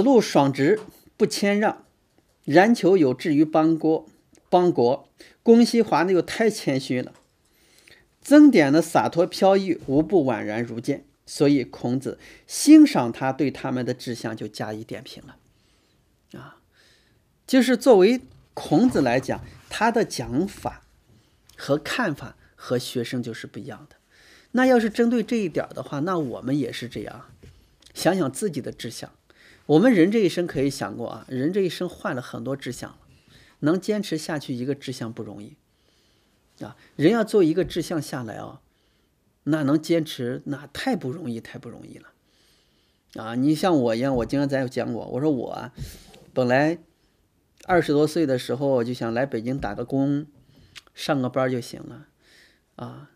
子路爽直不谦让，然求有志于邦国，邦国公西华呢又太谦虚了，曾点呢洒脱飘逸，无不宛然如见，所以孔子欣赏他对他们的志向就加以点评了。啊，就是作为孔子来讲，他的讲法和看法和学生就是不一样的。那要是针对这一点的话，那我们也是这样，想想自己的志向。我们人这一生可以想过啊，人这一生换了很多志向了，能坚持下去一个志向不容易，啊，人要做一个志向下来啊，那能坚持，那太不容易，太不容易了，啊，你像我一样，我经常在讲我，我说我本来二十多岁的时候就想来北京打个工，上个班就行了，啊。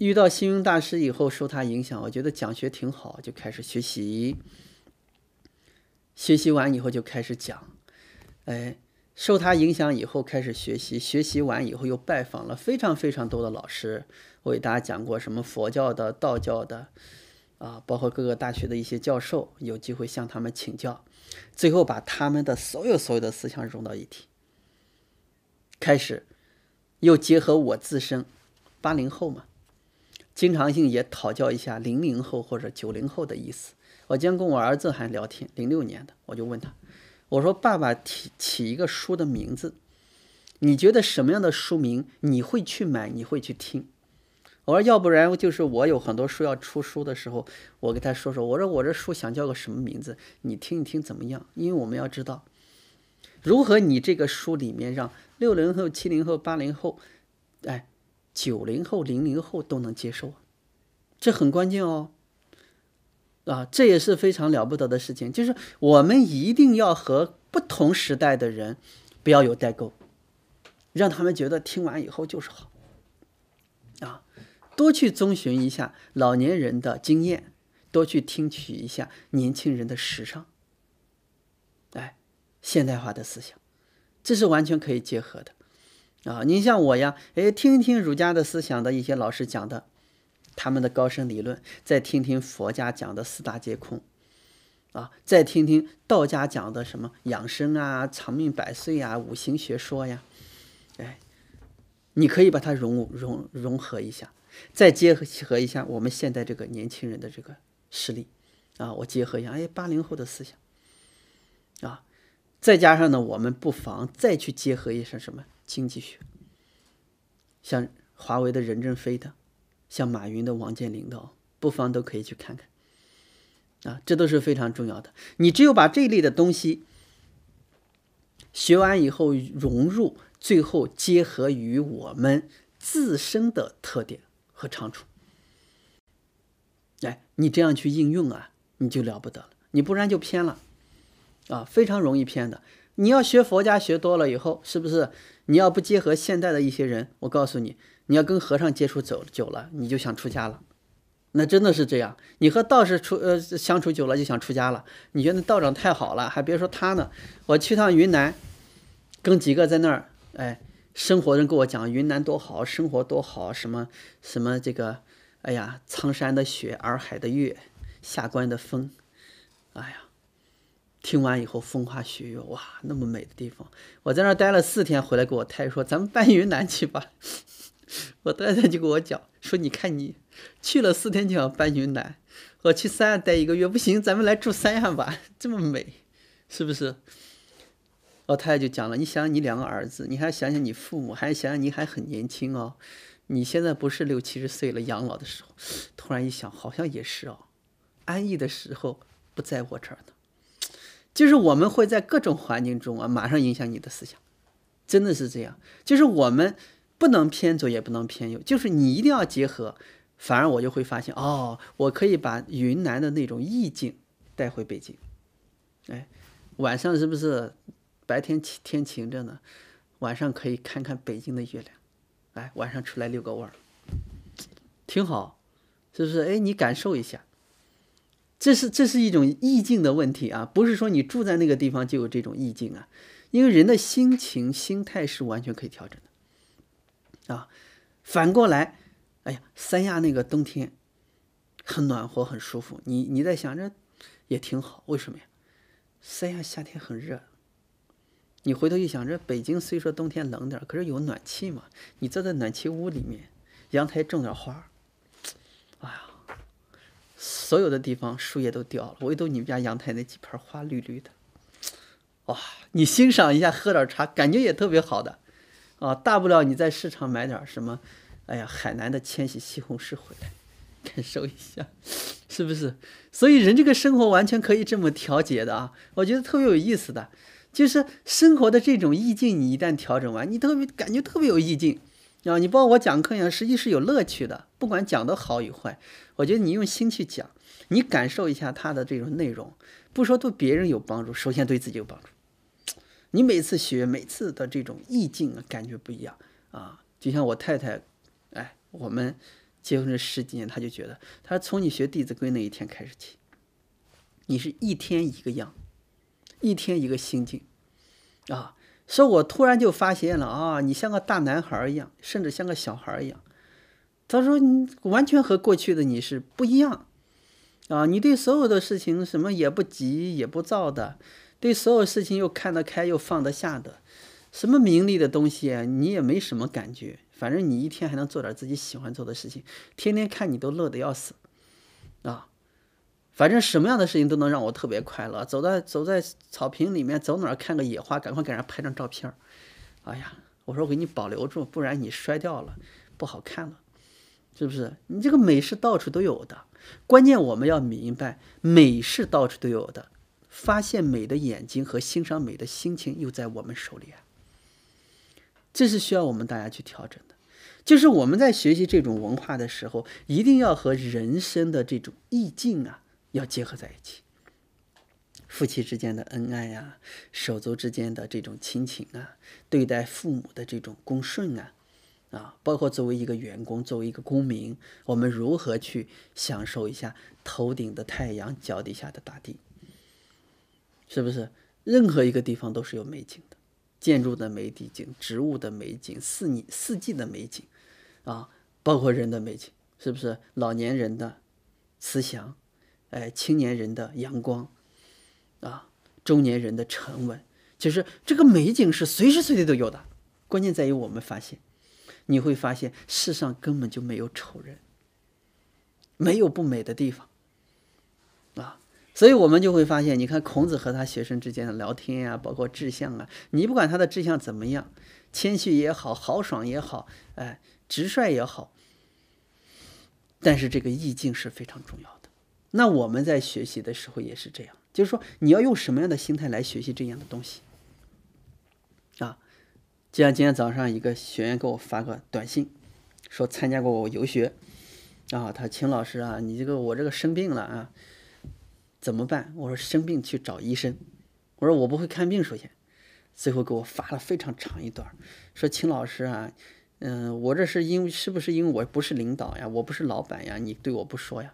遇到星云大师以后，受他影响，我觉得讲学挺好，就开始学习。学习完以后就开始讲，哎，受他影响以后开始学习，学习完以后又拜访了非常非常多的老师。我给大家讲过什么佛教的、道教的，啊，包括各个大学的一些教授，有机会向他们请教，最后把他们的所有所有的思想融到一体，开始又结合我自身，八零后嘛。经常性也讨教一下零零后或者九零后的意思。我今天跟我儿子还聊天，零六年的，我就问他，我说：“爸爸起起一个书的名字，你觉得什么样的书名你会去买，你会去听？”我说：“要不然就是我有很多书要出书的时候，我跟他说说，我说我这书想叫个什么名字，你听一听怎么样？因为我们要知道如何你这个书里面让六零后、七零后、八零后，哎。”九零后、零零后都能接受，这很关键哦。啊，这也是非常了不得的事情，就是我们一定要和不同时代的人，不要有代沟，让他们觉得听完以后就是好。啊，多去遵循一下老年人的经验，多去听取一下年轻人的时尚，哎，现代化的思想，这是完全可以结合的。啊，您像我呀，哎，听听儒家的思想的一些老师讲的，他们的高深理论，再听听佛家讲的四大皆空，啊，再听听道家讲的什么养生啊、长命百岁啊、五行学说呀，哎，你可以把它融融融合一下，再结合一下我们现在这个年轻人的这个实力，啊，我结合一下，哎，八零后的思想，啊，再加上呢，我们不妨再去结合一些什么。经济学，像华为的任正非的，像马云的王健林的，不妨都可以去看看，啊，这都是非常重要的。你只有把这一类的东西学完以后，融入最后结合于我们自身的特点和长处，哎，你这样去应用啊，你就了不得了，你不然就偏了，啊，非常容易偏的。你要学佛家学多了以后，是不是你要不结合现代的一些人？我告诉你，你要跟和尚接触走久了，你就想出家了。那真的是这样，你和道士出呃相处久了就想出家了。你觉得道长太好了，还别说他呢。我去趟云南，跟几个在那儿哎，生活人跟我讲云南多好，生活多好，什么什么这个，哎呀，苍山的雪，洱海的月，下关的风，哎呀。听完以后，风花雪月，哇，那么美的地方，我在那儿待了四天，回来给我太太说：“咱们搬云南去吧。”我太太就跟我讲说：“你看你去了四天就想搬云南，我去三亚待一个月不行，咱们来住三亚吧，这么美，是不是？”我太太就讲了：“你想你两个儿子，你还想想你父母，还想想你还很年轻哦，你现在不是六七十岁了，养老的时候，突然一想，好像也是哦，安逸的时候不在我这儿呢。”就是我们会在各种环境中啊，马上影响你的思想，真的是这样。就是我们不能偏左，也不能偏右，就是你一定要结合。反而我就会发现，哦，我可以把云南的那种意境带回北京。哎，晚上是不是白天晴天晴着呢？晚上可以看看北京的月亮。哎，晚上出来遛个弯儿，挺好，是不是？哎，你感受一下。这是这是一种意境的问题啊，不是说你住在那个地方就有这种意境啊，因为人的心情、心态是完全可以调整的啊。反过来，哎呀，三亚那个冬天很暖和，很舒服，你你在想着也挺好，为什么呀？三亚夏天很热，你回头一想，这北京虽说冬天冷点，可是有暖气嘛，你坐在暖气屋里面，阳台种点花。所有的地方树叶都掉了，唯独你们家阳台那几盆花绿绿的，哇！你欣赏一下，喝点茶，感觉也特别好的，啊！大不了你在市场买点什么，哎呀，海南的千禧西红柿回来，感受一下，是不是？所以人这个生活完全可以这么调节的啊！我觉得特别有意思的就是生活的这种意境，你一旦调整完，你特别感觉特别有意境。啊，你帮我讲课呀，实际是有乐趣的。不管讲的好与坏，我觉得你用心去讲，你感受一下它的这种内容。不说对别人有帮助，首先对自己有帮助。你每次学，每次的这种意境啊，感觉不一样啊。就像我太太，哎，我们结婚这十几年，她就觉得，她从你学《弟子规》那一天开始起，你是一天一个样，一天一个心境啊。说我突然就发现了啊，你像个大男孩一样，甚至像个小孩一样。他说你完全和过去的你是不一样啊，你对所有的事情什么也不急也不躁的，对所有事情又看得开又放得下的，什么名利的东西你也没什么感觉，反正你一天还能做点自己喜欢做的事情，天天看你都乐得要死啊。反正什么样的事情都能让我特别快乐。走在走在草坪里面，走哪儿看个野花，赶快给人拍张照片。哎呀，我说我给你保留住，不然你摔掉了不好看了，是不是？你这个美是到处都有的，关键我们要明白，美是到处都有的，发现美的眼睛和欣赏美的心情又在我们手里啊。这是需要我们大家去调整的，就是我们在学习这种文化的时候，一定要和人生的这种意境啊。要结合在一起，夫妻之间的恩爱呀，手足之间的这种亲情啊，对待父母的这种恭顺啊，啊，包括作为一个员工，作为一个公民，我们如何去享受一下头顶的太阳，脚底下的大地，是不是？任何一个地方都是有美景的，建筑的美景，植物的美景，四年四季的美景，啊，包括人的美景，是不是？老年人的慈祥。哎，青年人的阳光，啊，中年人的沉稳，其实这个美景是随时随地都有的。关键在于我们发现，你会发现世上根本就没有丑人，没有不美的地方，啊，所以我们就会发现，你看孔子和他学生之间的聊天啊，包括志向啊，你不管他的志向怎么样，谦虚也好，豪爽也好，哎，直率也好，但是这个意境是非常重要。的。那我们在学习的时候也是这样，就是说你要用什么样的心态来学习这样的东西啊？就像今天早上一个学员给我发个短信，说参加过我游学，然后他秦老师啊，你这个我这个生病了啊，怎么办？我说生病去找医生。我说我不会看病，首先，最后给我发了非常长一段，说秦老师啊，嗯，我这是因为是不是因为我不是领导呀？我不是老板呀？你对我不说呀？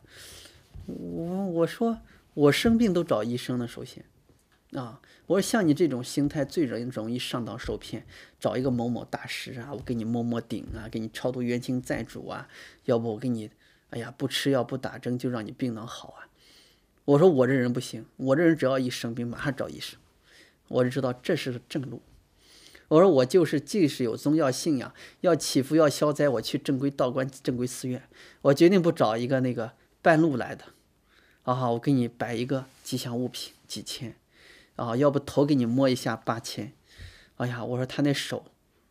我我说我生病都找医生呢，首先，啊，我说像你这种心态最容容易上当受骗，找一个某某大师啊，我给你摸摸顶啊，给你超度冤亲债主啊，要不我给你，哎呀，不吃药不打针就让你病能好啊。我说我这人不行，我这人只要一生病马上找医生，我就知道这是正路。我说我就是，即使有宗教信仰，要祈福要消灾，我去正规道观、正规寺院，我决定不找一个那个半路来的。啊，我给你摆一个吉祥物品，几千，啊，要不头给你摸一下，八千。哎呀，我说他那手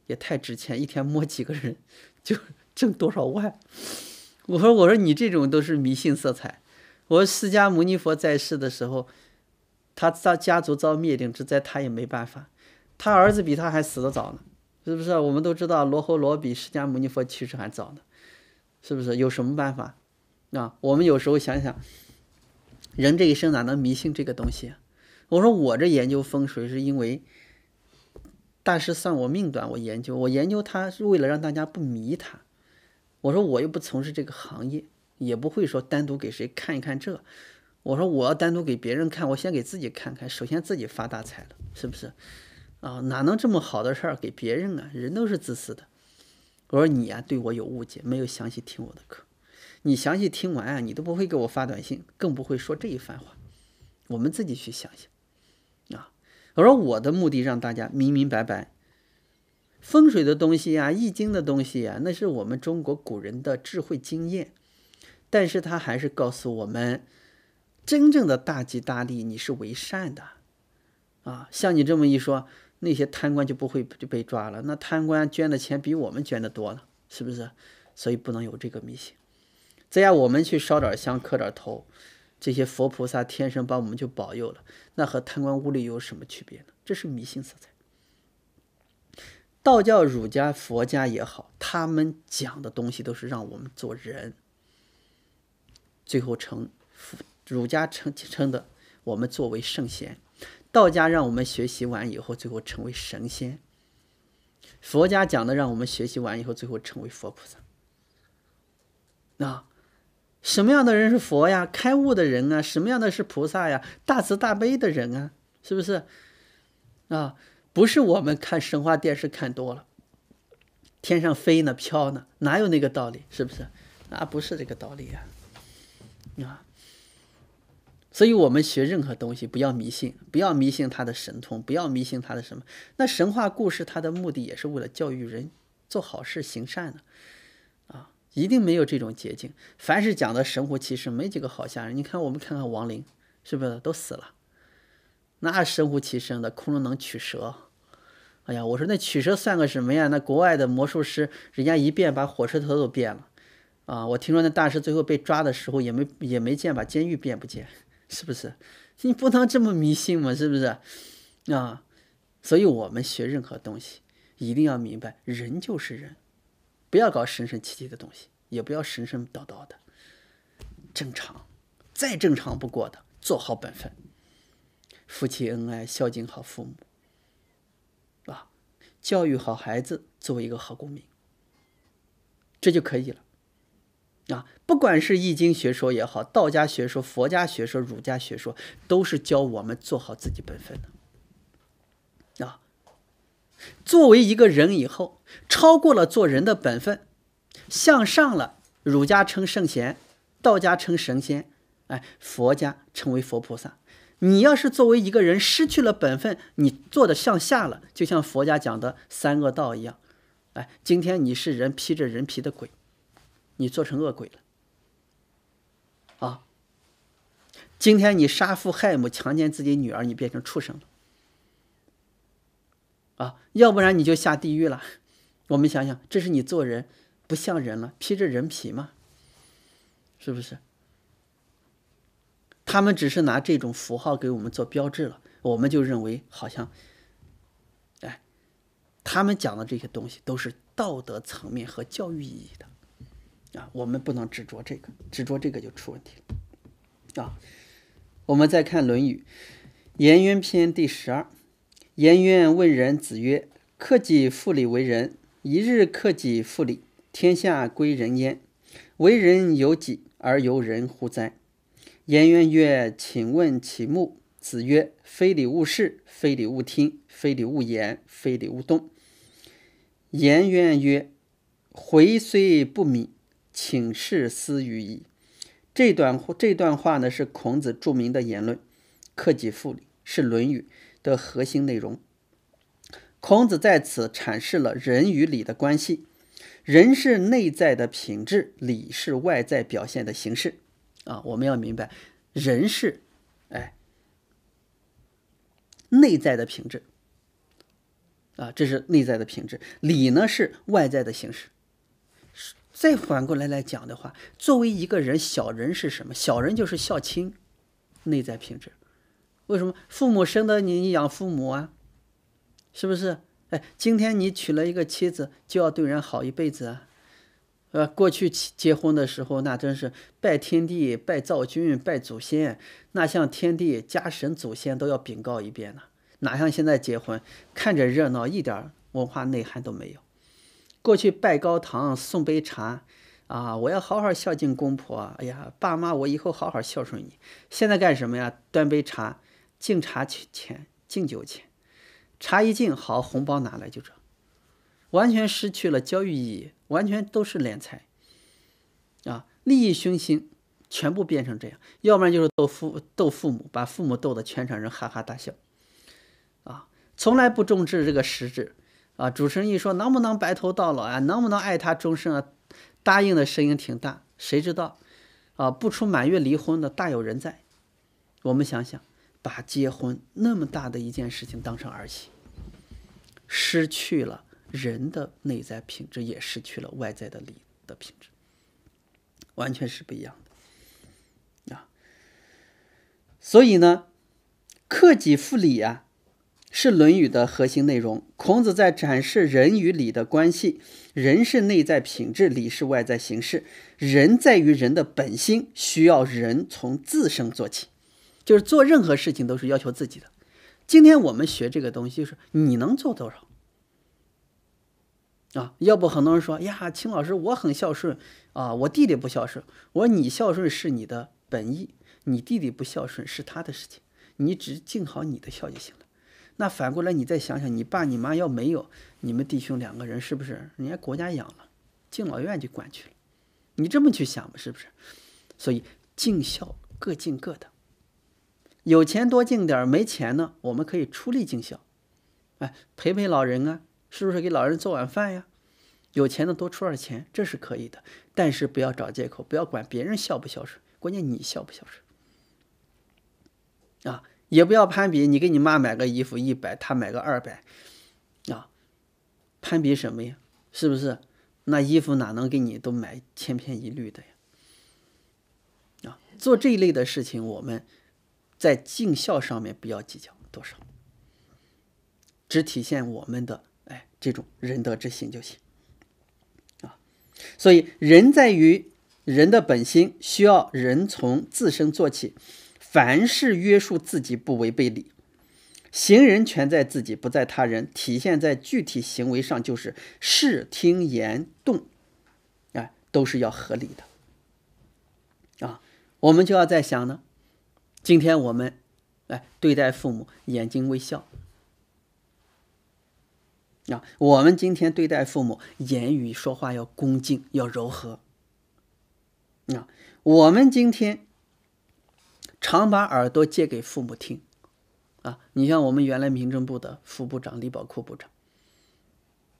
也太值钱，一天摸几个人就 挣多少万。我说，我说你这种都是迷信色彩。我说，释迦牟尼佛在世的时候，他他家族遭灭顶之灾，他也没办法。他儿子比他还死得早呢，是不是？我们都知道罗侯罗比释迦牟尼佛去世还早呢，是不是？有什么办法？啊，我们有时候想想。人这一生哪能迷信这个东西？啊？我说我这研究风水是因为大师算我命短，我研究我研究他是为了让大家不迷他。我说我又不从事这个行业，也不会说单独给谁看一看这。我说我要单独给别人看，我先给自己看看，首先自己发大财了是不是？啊，哪能这么好的事儿给别人啊？人都是自私的。我说你啊，对我有误解，没有详细听我的课。你详细听完啊，你都不会给我发短信，更不会说这一番话。我们自己去想想啊。我说我的目的让大家明明白白。风水的东西呀，易经的东西呀，那是我们中国古人的智慧经验。但是它还是告诉我们，真正的大吉大利，你是为善的啊。像你这么一说，那些贪官就不会就被抓了。那贪官捐的钱比我们捐的多了，是不是？所以不能有这个迷信。再样我们去烧点香磕点头，这些佛菩萨、天神把我们就保佑了，那和贪官污吏有什么区别呢？这是迷信色彩。道教、儒家、佛家也好，他们讲的东西都是让我们做人，最后成儒家称称的我们作为圣贤，道家让我们学习完以后最后成为神仙，佛家讲的让我们学习完以后最后成为佛菩萨，那。什么样的人是佛呀？开悟的人啊！什么样的是菩萨呀？大慈大悲的人啊！是不是？啊，不是我们看神话电视看多了，天上飞呢，飘呢，哪有那个道理？是不是？啊，不是这个道理呀，啊，所以，我们学任何东西，不要迷信，不要迷信他的神通，不要迷信他的什么。那神话故事，它的目的也是为了教育人做好事、行善的。一定没有这种捷径。凡是讲的神乎其神，没几个好吓人。你看，我们看看王林，是不是都死了？那神乎其神的，空中能取蛇。哎呀，我说那取蛇算个什么呀？那国外的魔术师，人家一变把火车头都变了。啊，我听说那大师最后被抓的时候，也没也没见把监狱变不见，是不是？你不能这么迷信嘛，是不是？啊，所以我们学任何东西，一定要明白，人就是人。不要搞神神奇奇的东西，也不要神神叨叨的，正常，再正常不过的，做好本分，夫妻恩爱，孝敬好父母，啊，教育好孩子，作为一个好公民，这就可以了，啊，不管是易经学说也好，道家学说、佛家学说、儒家学说，都是教我们做好自己本分的，啊，作为一个人以后。超过了做人的本分，向上了，儒家称圣贤，道家称神仙，哎，佛家称为佛菩萨。你要是作为一个人失去了本分，你做的向下了，就像佛家讲的三恶道一样，哎，今天你是人披着人皮的鬼，你做成恶鬼了，啊，今天你杀父害母强奸自己女儿，你变成畜生了，啊，要不然你就下地狱了。我们想想，这是你做人不像人了，披着人皮嘛，是不是？他们只是拿这种符号给我们做标志了，我们就认为好像，哎，他们讲的这些东西都是道德层面和教育意义的，啊，我们不能执着这个，执着这个就出问题了，啊。我们再看《论语》颜渊篇第十二，颜渊问仁，子曰：“克己复礼为仁。”一日克己复礼，天下归人焉。为人由己而由人乎哉？颜渊曰：“请问其目。”子曰：“非礼勿视，非礼勿听，非礼勿言，非礼勿动。”颜渊曰：“回虽不敏，请事斯语矣。”这段这段话呢，是孔子著名的言论，“克己复礼”是《论语》的核心内容。孔子在此阐释了人与礼的关系：人是内在的品质，礼是外在表现的形式。啊，我们要明白，人是，哎，内在的品质。啊，这是内在的品质，礼呢是外在的形式。是再反过来来讲的话，作为一个人，小人是什么？小人就是孝亲，内在品质。为什么？父母生的你，你养父母啊。是不是？哎，今天你娶了一个妻子，就要对人好一辈子啊！呃，过去结婚的时候，那真是拜天地、拜灶君、拜祖先，那像天地、家神、祖先都要禀告一遍呢。哪像现在结婚，看着热闹一点文化内涵都没有。过去拜高堂送杯茶，啊，我要好好孝敬公婆。哎呀，爸妈，我以后好好孝顺你。现在干什么呀？端杯茶，敬茶钱，敬酒钱。茶一敬好，红包拿来就这，完全失去了交易意义，完全都是敛财，啊，利益熏心，全部变成这样。要不然就是逗父逗父母，把父母逗得全场人哈哈大笑，啊，从来不重视这个实质，啊，主持人一说能不能白头到老啊，能不能爱他终生啊，答应的声音挺大，谁知道，啊，不出满月离婚的大有人在。我们想想，把结婚那么大的一件事情当成儿戏。失去了人的内在品质，也失去了外在的理的品质，完全是不一样的啊！所以呢，克己复礼啊，是《论语》的核心内容。孔子在展示人与礼的关系：人是内在品质，礼是外在形式。人在于人的本心，需要人从自身做起，就是做任何事情都是要求自己的。今天我们学这个东西，就是你能做多少。啊，要不很多人说呀，秦老师，我很孝顺啊，我弟弟不孝顺。我说你孝顺是你的本意，你弟弟不孝顺是他的事情，你只尽好你的孝就行了。那反过来你再想想，你爸你妈要没有你们弟兄两个人，是不是人家国家养了，敬老院就管去了？你这么去想吧，是不是？所以尽孝各尽各的，有钱多尽点，没钱呢，我们可以出力尽孝，哎，陪陪老人啊。是不是给老人做晚饭呀？有钱的多出点钱，这是可以的。但是不要找借口，不要管别人孝不孝顺，关键你孝不孝顺啊？也不要攀比，你给你妈买个衣服一百，他买个二百啊？攀比什么呀？是不是？那衣服哪能给你都买千篇一律的呀？啊，做这一类的事情，我们在尽孝上面不要计较多少，只体现我们的。哎，这种仁德之心就行啊。所以人在于人的本心，需要人从自身做起，凡事约束自己，不违背理。行人全在自己，不在他人。体现在具体行为上，就是视听言动，哎，都是要合理的啊。我们就要在想呢，今天我们哎，对待父母，眼睛微笑。啊，我们今天对待父母，言语说话要恭敬，要柔和。啊，我们今天常把耳朵借给父母听。啊，你像我们原来民政部的副部长李宝库部长，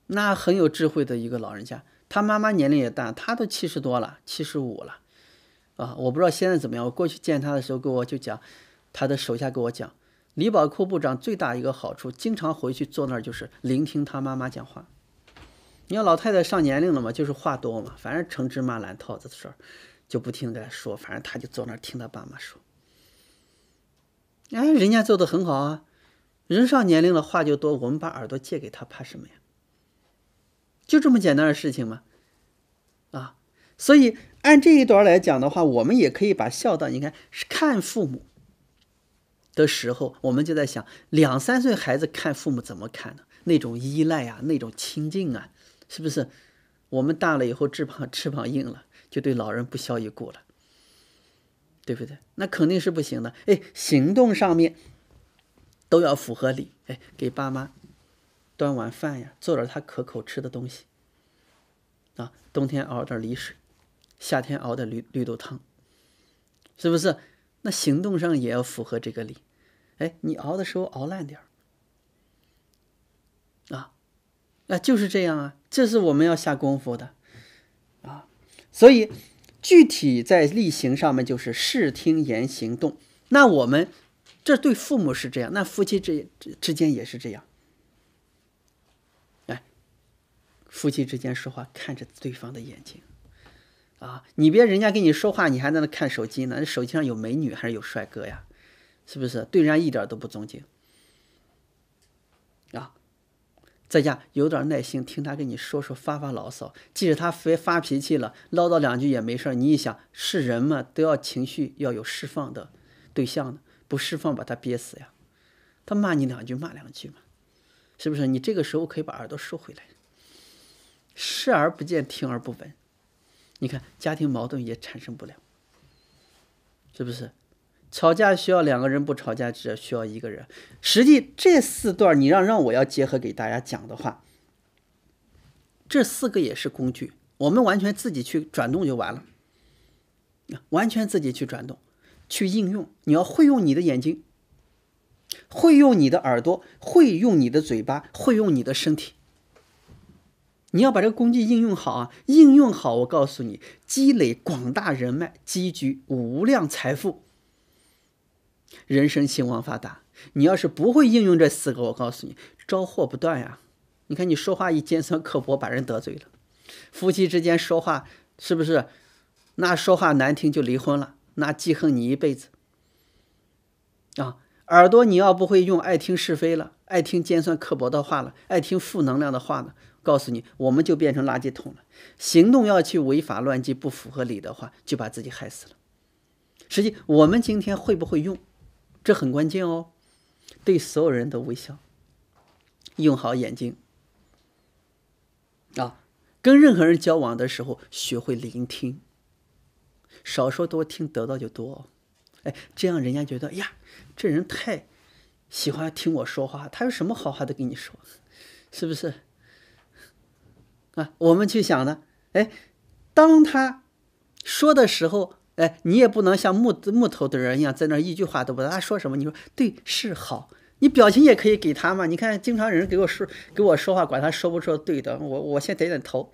那很有智慧的一个老人家，他妈妈年龄也大，他都七十多了，七十五了。啊，我不知道现在怎么样。我过去见他的时候，跟我就讲，他的手下跟我讲。李宝库部长最大一个好处，经常回去坐那儿就是聆听他妈妈讲话。你要老太太上年龄了嘛，就是话多嘛，反正成芝麻烂套子的事儿，就不听他说，反正他就坐那儿听他爸妈说。哎，人家做的很好啊，人上年龄了话就多，我们把耳朵借给他，怕什么呀？就这么简单的事情吗？啊，所以按这一段来讲的话，我们也可以把孝道，你看是看父母。的时候，我们就在想，两三岁孩子看父母怎么看呢？那种依赖啊，那种亲近啊，是不是？我们大了以后翅膀翅膀硬了，就对老人不屑一顾了，对不对？那肯定是不行的。哎，行动上面都要符合理。哎，给爸妈端碗饭呀，做点他可口吃的东西啊。冬天熬点梨水，夏天熬点绿绿豆汤，是不是？那行动上也要符合这个理。哎，你熬的时候熬烂点儿，啊，那就是这样啊，这是我们要下功夫的，啊，所以具体在例行上面就是视听言行动。那我们这对父母是这样，那夫妻之之之间也是这样。哎，夫妻之间说话看着对方的眼睛，啊，你别人家跟你说话，你还在那看手机呢，那手机上有美女还是有帅哥呀？是不是对人一点都不尊敬？啊，在家有点耐心，听他跟你说说，发发牢骚。即使他发发脾气了，唠叨两句也没事你一想，是人嘛，都要情绪要有释放的对象的，不释放把他憋死呀。他骂你两句，骂两句嘛，是不是？你这个时候可以把耳朵收回来，视而不见，听而不闻。你看，家庭矛盾也产生不了，是不是？吵架需要两个人，不吵架只需要一个人。实际这四段你让让我要结合给大家讲的话，这四个也是工具，我们完全自己去转动就完了。完全自己去转动，去应用。你要会用你的眼睛，会用你的耳朵，会用你的嘴巴，会用你的身体。你要把这个工具应用好啊，应用好，我告诉你，积累广大人脉，积聚无量财富。人生兴旺发达，你要是不会应用这四个，我告诉你，招祸不断呀！你看你说话一尖酸刻薄，把人得罪了；夫妻之间说话是不是？那说话难听就离婚了，那记恨你一辈子啊！耳朵你要不会用，爱听是非了，爱听尖酸刻薄的话了，爱听负能量的话了。告诉你，我们就变成垃圾桶了。行动要去违法乱纪、不符合理的话，就把自己害死了。实际我们今天会不会用？这很关键哦，对所有人都微笑，用好眼睛啊，跟任何人交往的时候，学会聆听，少说多听，得到就多。哎，这样人家觉得呀，这人太喜欢听我说话，他有什么好话都跟你说，是不是？啊，我们去想呢，哎，当他说的时候。哎，你也不能像木木头的人一样，在那一句话都不答。他说什么，你说对是好，你表情也可以给他嘛。你看，经常人给我说，给我说话，管他说不说对的。我我先点点头，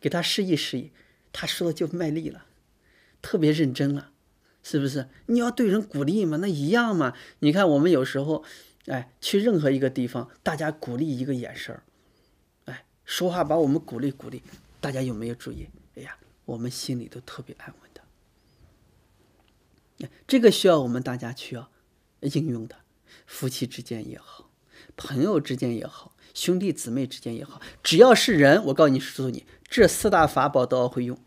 给他示意示意，他说的就卖力了，特别认真了，是不是？你要对人鼓励嘛，那一样嘛。你看，我们有时候，哎，去任何一个地方，大家鼓励一个眼神哎，说话把我们鼓励鼓励，大家有没有注意？哎呀，我们心里都特别安稳。这个需要我们大家去要应用的，夫妻之间也好，朋友之间也好，兄弟姊妹之间也好，只要是人，我告诉你，告诉你，这四大法宝都要会用。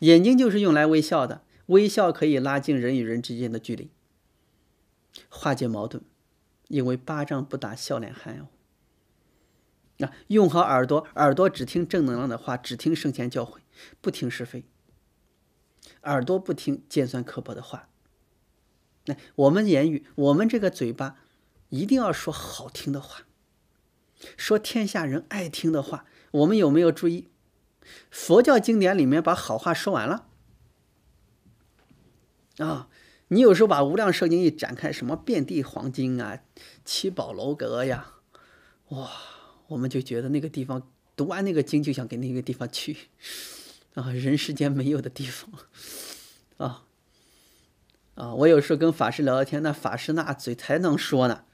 眼睛就是用来微笑的，微笑可以拉近人与人之间的距离，化解矛盾，因为巴掌不打笑脸汉哟。那用好耳朵，耳朵只听正能量的话，只听圣贤教诲，不听是非。耳朵不听尖酸刻薄的话，那我们言语，我们这个嘴巴，一定要说好听的话，说天下人爱听的话。我们有没有注意？佛教经典里面把好话说完了啊！你有时候把无量寿经一展开，什么遍地黄金啊，七宝楼阁呀，哇，我们就觉得那个地方，读完那个经就想跟那个地方去。啊，人世间没有的地方，啊，啊，我有时候跟法师聊聊天，那法师那嘴才能说呢，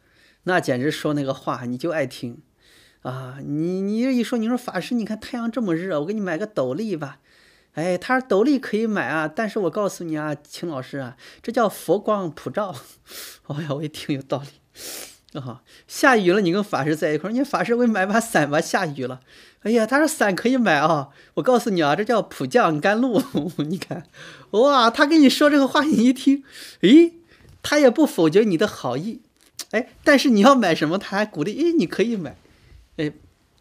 那简直说那个话你就爱听，啊，你你一说你说法师，你看太阳这么热，我给你买个斗笠吧，哎，他说斗笠可以买啊，但是我告诉你啊，秦老师啊，这叫佛光普照，哎呀，我一听有道理。好，下雨了，你跟法师在一块，你法师会买把伞吧？下雨了，哎呀，他说伞可以买啊。我告诉你啊，这叫普降甘露。你看，哇，他跟你说这个话，你一听，诶，他也不否决你的好意，哎，但是你要买什么，他还鼓励，诶，你可以买，哎，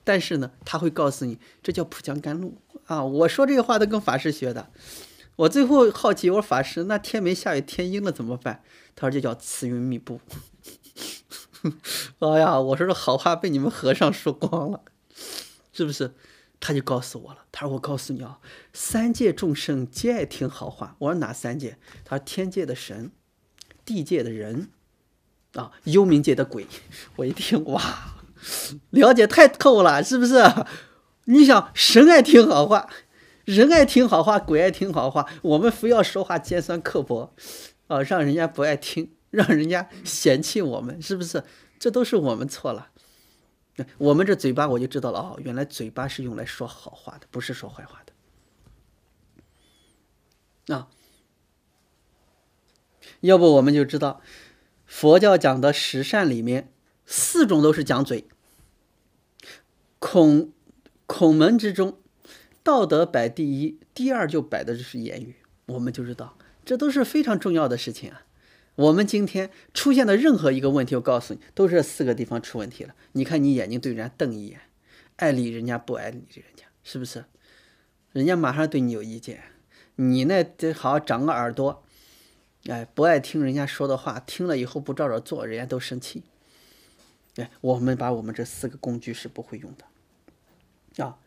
但是呢，他会告诉你，这叫普降甘露啊。我说这个话都跟法师学的。我最后好奇，我说法师那天没下雨，天阴了怎么办？他说这叫慈云密布。哎呀，我说这好话被你们和尚说光了，是不是？他就告诉我了。他说：“我告诉你啊，三界众生皆爱听好话。”我说哪三界？他说天界的神，地界的人，啊，幽冥界的鬼。我一听，哇，了解太透了，是不是？你想，神爱听好话，人爱听好话，鬼爱听好话，我们非要说话尖酸刻薄，啊，让人家不爱听。让人家嫌弃我们是不是？这都是我们错了。我们这嘴巴我就知道了哦，原来嘴巴是用来说好话的，不是说坏话的。啊，要不我们就知道，佛教讲的十善里面四种都是讲嘴。孔孔门之中，道德摆第一，第二就摆的就是言语。我们就知道，这都是非常重要的事情啊。我们今天出现的任何一个问题，我告诉你，都是这四个地方出问题了。你看，你眼睛对人家瞪一眼，爱理人家不爱理人家，是不是？人家马上对你有意见。你那得好长个耳朵，哎，不爱听人家说的话，听了以后不照着做，人家都生气。哎，我们把我们这四个工具是不会用的，啊，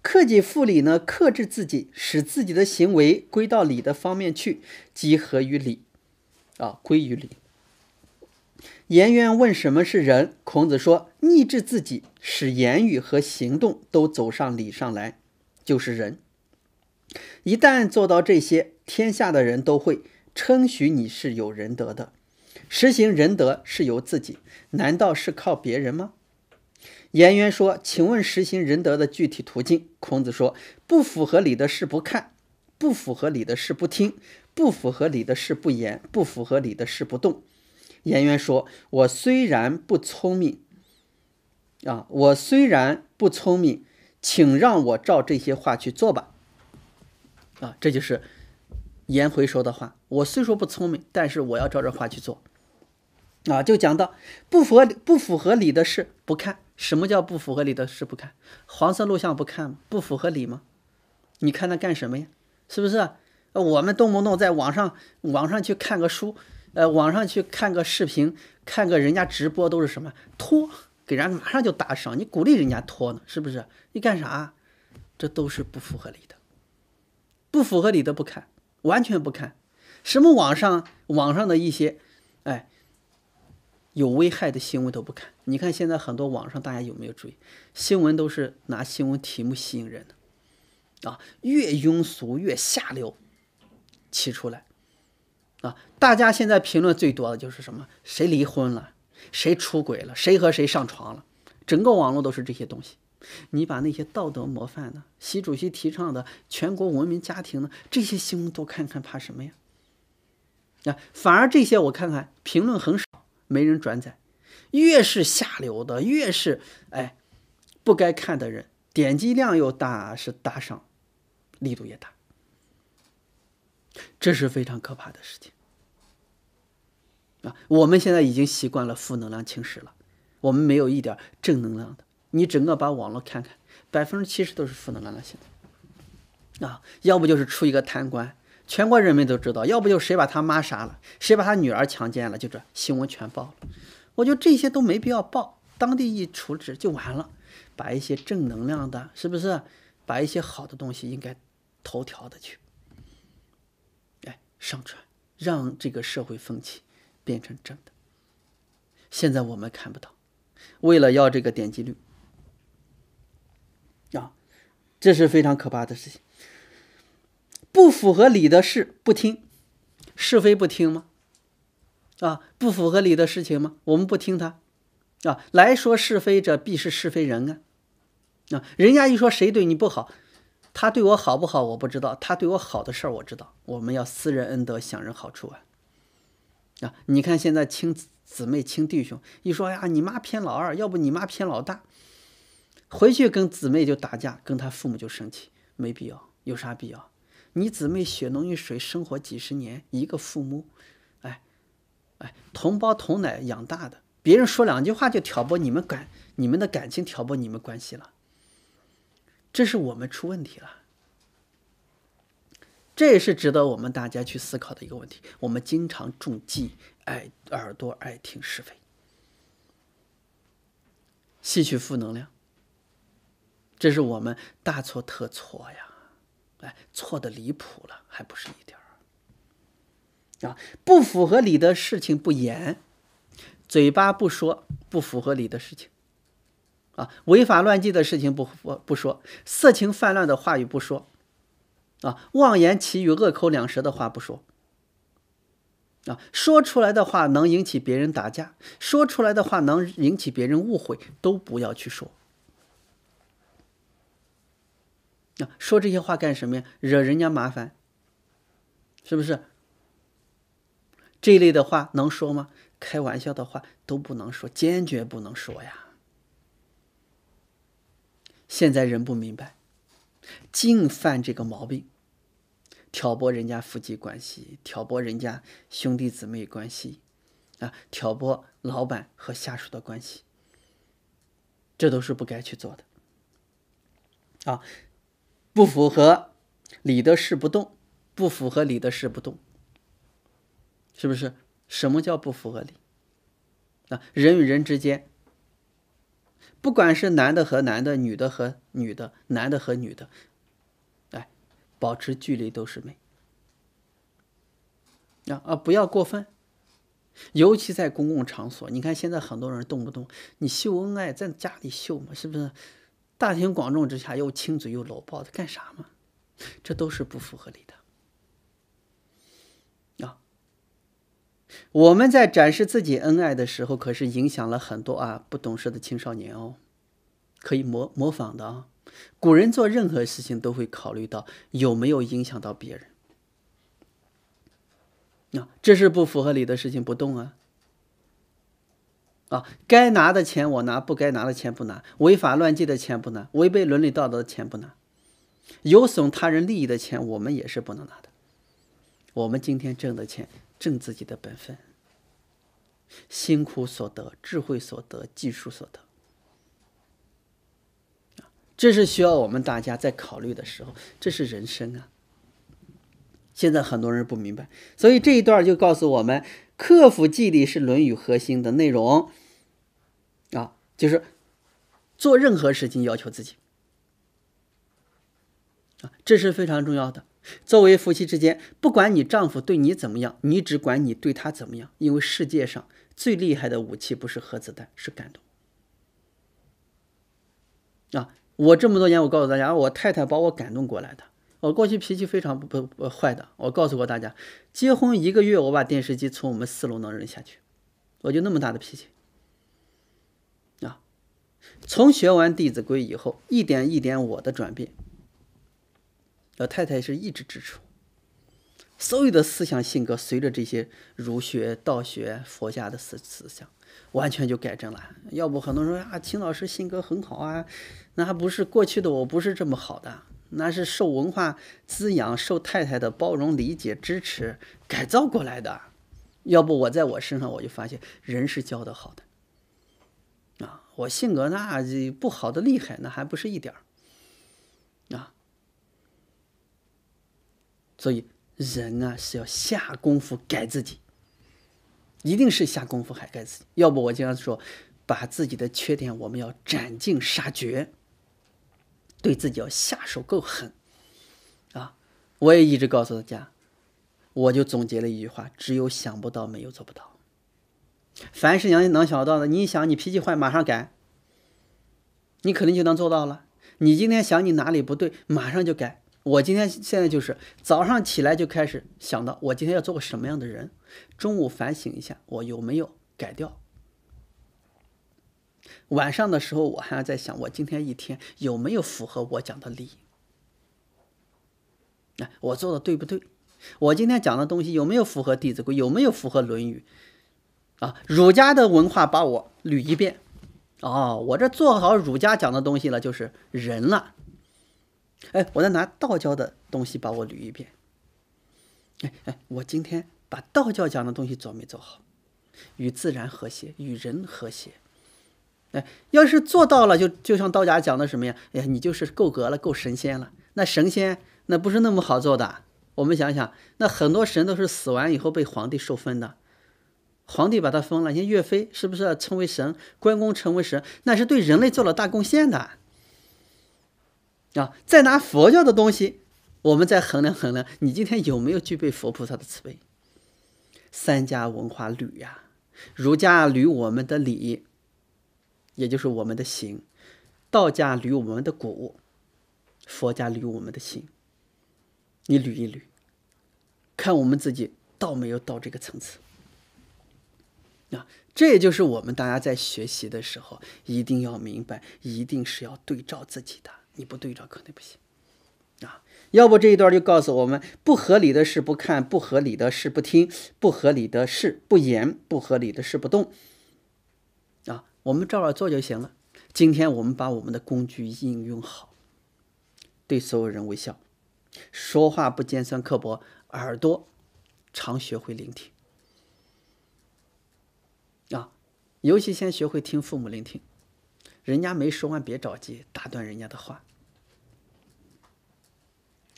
克己复礼呢，克制自己，使自己的行为归到礼的方面去，集合于礼，啊，归于礼。颜渊问什么是仁。孔子说：逆制自己，使言语和行动都走上礼上来，就是仁。一旦做到这些，天下的人都会称许你是有仁德的。实行仁德是由自己，难道是靠别人吗？颜渊说：请问实行仁德的具体途径。孔子说：不符合礼的事不看，不符合礼的事不听。不符合理的事不言，不符合理的事不动。颜渊说：“我虽然不聪明，啊，我虽然不聪明，请让我照这些话去做吧。”啊，这就是颜回说的话。我虽说不聪明，但是我要照这话去做。啊，就讲到不符合不符合理的事不看。什么叫不符合理的事不看？黄色录像不看，不符合理吗？你看它干什么呀？是不是？我们动不动在网上网上去看个书，呃，网上去看个视频，看个人家直播都是什么拖，给人家马上就打赏，你鼓励人家拖呢，是不是？你干啥？这都是不符合理的，不符合理的不看，完全不看，什么网上网上的一些，哎，有危害的新闻都不看。你看现在很多网上大家有没有注意，新闻都是拿新闻题目吸引人的，啊，越庸俗越下流。起出来，啊！大家现在评论最多的就是什么？谁离婚了？谁出轨了？谁和谁上床了？整个网络都是这些东西。你把那些道德模范的、习主席提倡的、全国文明家庭的这些新闻多看看，怕什么呀？啊！反而这些我看看评论很少，没人转载。越是下流的，越是哎，不该看的人，点击量又大，是大上，力度也大。这是非常可怕的事情，啊！我们现在已经习惯了负能量侵蚀了，我们没有一点正能量的。你整个把网络看看，百分之七十都是负能量的。现在，啊，要不就是出一个贪官，全国人民都知道；要不就谁把他妈杀了，谁把他女儿强奸了，就这新闻全报了。我得这些都没必要报，当地一处置就完了。把一些正能量的，是不是？把一些好的东西应该头条的去。上传，让这个社会风气变成正的。现在我们看不到，为了要这个点击率，啊，这是非常可怕的事情。不符合理的事不听，是非不听吗？啊，不符合理的事情吗？我们不听他，啊，来说是非者必是是非人啊，啊，人家一说谁对你不好。他对我好不好我不知道，他对我好的事儿我知道。我们要思人恩德，享人好处啊！啊，你看现在亲姊妹、亲弟兄，一说呀，你妈偏老二，要不你妈偏老大，回去跟姊妹就打架，跟他父母就生气，没必要，有啥必要？你姊妹血浓于水，生活几十年，一个父母，哎，哎，同胞同奶养大的，别人说两句话就挑拨你们感、你们的感情，挑拨你们关系了。这是我们出问题了，这也是值得我们大家去思考的一个问题。我们经常中计，爱耳朵爱听是非，吸取负能量，这是我们大错特错呀！哎，错的离谱了，还不是一点儿啊？不符合理的事情不言，嘴巴不说不符合理的事情。啊，违法乱纪的事情不不说，色情泛滥的话语不说，啊，妄言其语、恶口两舌的话不说，啊，说出来的话能引起别人打架，说出来的话能引起别人误会，都不要去说。啊，说这些话干什么呀？惹人家麻烦，是不是？这类的话能说吗？开玩笑的话都不能说，坚决不能说呀。现在人不明白，净犯这个毛病，挑拨人家夫妻关系，挑拨人家兄弟姊妹关系，啊，挑拨老板和下属的关系，这都是不该去做的，啊，不符合理的事不动，不符合理的事不动，是不是？什么叫不符合理？啊，人与人之间。不管是男的和男的、女的和女的、男的和女的，哎，保持距离都是美。啊啊，不要过分，尤其在公共场所。你看现在很多人动不动你秀恩爱，在家里秀嘛，是不是？大庭广众之下又亲嘴又搂抱的，干啥嘛？这都是不符合理的。我们在展示自己恩爱的时候，可是影响了很多啊不懂事的青少年哦，可以模模仿的啊。古人做任何事情都会考虑到有没有影响到别人，那这是不符合理的事情，不动啊。啊，该拿的钱我拿，不该拿的钱不拿，违法乱纪的钱不拿，违背伦理道德的钱不拿，有损他人利益的钱我们也是不能拿的。我们今天挣的钱。正自己的本分，辛苦所得、智慧所得、技术所得，这是需要我们大家在考虑的时候，这是人生啊。现在很多人不明白，所以这一段就告诉我们，克服毅力是《论语》核心的内容啊，就是做任何事情要求自己，啊，这是非常重要的。作为夫妻之间，不管你丈夫对你怎么样，你只管你对他怎么样，因为世界上最厉害的武器不是核子弹，是感动。啊，我这么多年，我告诉大家，我太太把我感动过来的。我过去脾气非常不不坏的，我告诉过大家，结婚一个月，我把电视机从我们四楼能扔下去，我就那么大的脾气。啊，从学完《弟子规》以后，一点一点我的转变。老太太是一直支持，所有的思想性格随着这些儒学、道学、佛家的思思想，完全就改正了。要不很多人说啊，秦老师性格很好啊，那还不是过去的我，不是这么好的，那是受文化滋养，受太太的包容、理解、支持改造过来的。要不我在我身上，我就发现人是教的好的啊，我性格那不好的厉害，那还不是一点儿啊。所以，人啊是要下功夫改自己，一定是下功夫还改自己。要不，我经常说，把自己的缺点我们要斩尽杀绝，对自己要下手够狠啊！我也一直告诉大家，我就总结了一句话：只有想不到，没有做不到。凡是你能想到的，你一想，你脾气坏，马上改，你肯定就能做到了。你今天想你哪里不对，马上就改。我今天现在就是早上起来就开始想到我今天要做个什么样的人，中午反省一下我有没有改掉。晚上的时候我还要在想我今天一天有没有符合我讲的理，哎，我做的对不对？我今天讲的东西有没有符合《弟子规》？有没有符合《论语》？啊，儒家的文化把我捋一遍。哦，我这做好儒家讲的东西了，就是人了。哎，我再拿道教的东西把我捋一遍。哎哎，我今天把道教讲的东西做没做好？与自然和谐，与人和谐。哎，要是做到了，就就像道家讲的什么呀？哎呀，你就是够格了，够神仙了。那神仙那不是那么好做的。我们想想，那很多神都是死完以后被皇帝封的，皇帝把他封了。你看岳飞是不是称为神？关公成为神，那是对人类做了大贡献的。啊！再拿佛教的东西，我们再衡量衡量，你今天有没有具备佛菩萨的慈悲？三家文化旅呀，儒家旅我们的理，也就是我们的行；道家旅我们的骨；佛家旅我们的心。你捋一捋，看我们自己到没有到这个层次。啊，这也就是我们大家在学习的时候一定要明白，一定是要对照自己的。你不对着肯定不行啊！要不这一段就告诉我们：不合理的事不看，不合理的事不听，不合理的事不言，不合理的事不动。啊，我们照着做就行了。今天我们把我们的工具应用好，对所有人微笑，说话不尖酸刻薄，耳朵常学会聆听。啊，尤其先学会听父母聆听。人家没说完，别着急打断人家的话。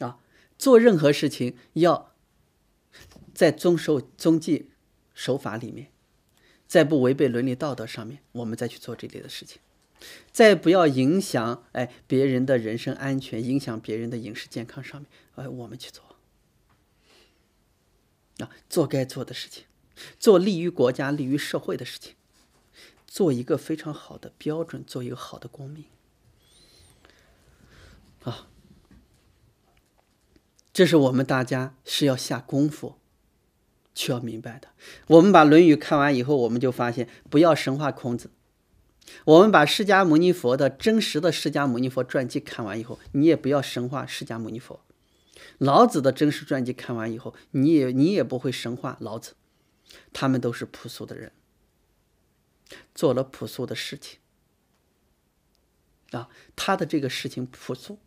啊，做任何事情要在遵守遵纪守法里面，在不违背伦理道德上面，我们再去做这类的事情。再不要影响哎别人的人身安全，影响别人的饮食健康上面，哎我们去做。啊，做该做的事情，做利于国家、利于社会的事情。做一个非常好的标准，做一个好的公民。啊，这是我们大家是要下功夫，需要明白的。我们把《论语》看完以后，我们就发现不要神话孔子；我们把释迦牟尼佛的真实的释迦牟尼佛传记看完以后，你也不要神话释迦牟尼佛；老子的真实传记看完以后，你也你也不会神话老子。他们都是朴素的人。做了朴素的事情，啊，他的这个事情朴素，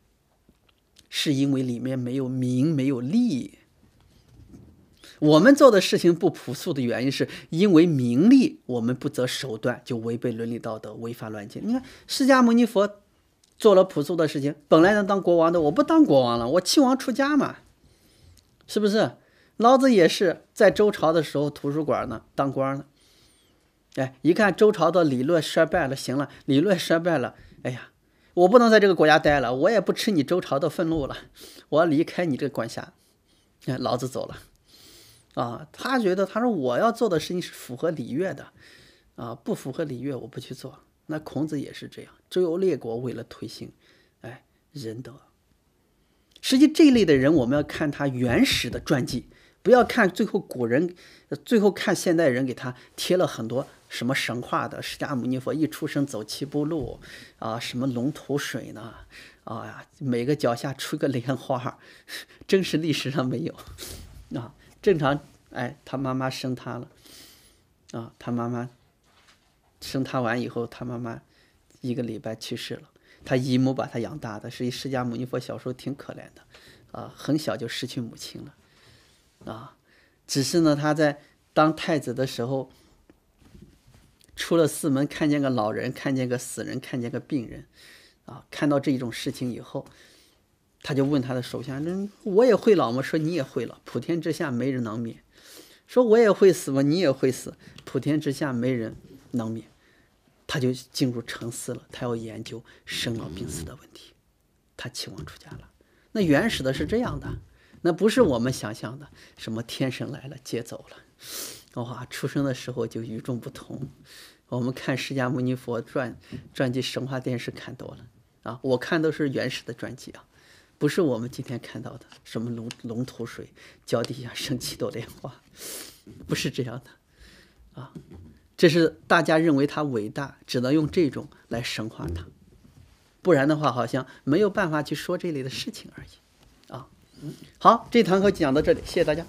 是因为里面没有名，没有利。我们做的事情不朴素的原因，是因为名利，我们不择手段，就违背伦理道德，违法乱纪。你看，释迦牟尼佛做了朴素的事情，本来能当国王的，我不当国王了，我弃王出家嘛，是不是？老子也是在周朝的时候，图书馆呢当官呢。哎，一看周朝的理论衰败了，行了，理论衰败了，哎呀，我不能在这个国家待了，我也不吃你周朝的愤怒了，我要离开你这个管辖，老子走了。啊，他觉得他说我要做的事情是符合礼乐的，啊，不符合礼乐我不去做。那孔子也是这样，周游列国为了推行，哎，仁德。实际这一类的人，我们要看他原始的传记，不要看最后古人，最后看现代人给他贴了很多。什么神话的？释迦牟尼佛一出生走七步路，啊，什么龙吐水呢？啊呀，每个脚下出个莲花，真实历史上没有，啊，正常。哎，他妈妈生他了，啊，他妈妈生他完以后，他妈妈一个礼拜去世了，他姨母把他养大的。是释迦牟尼佛小时候挺可怜的，啊，很小就失去母亲了，啊，只是呢，他在当太子的时候。出了寺门，看见个老人，看见个死人，看见个病人，啊，看到这一种事情以后，他就问他的手下：“那我也会老吗？”说：“你也会老，普天之下没人能免。”说：“我也会死吗？”你也会死，普天之下没人能免。他就进入沉思了，他要研究生老病死的问题。他期望出家了。那原始的是这样的，那不是我们想象的什么天神来了接走了。哇，出生的时候就与众不同。我们看释迦牟尼佛传传记神话电视看多了啊，我看都是原始的传记啊，不是我们今天看到的什么龙龙吐水，脚底下生七朵莲花，不是这样的啊。这是大家认为他伟大，只能用这种来神话他，不然的话好像没有办法去说这类的事情而已啊。好，这堂课讲到这里，谢谢大家。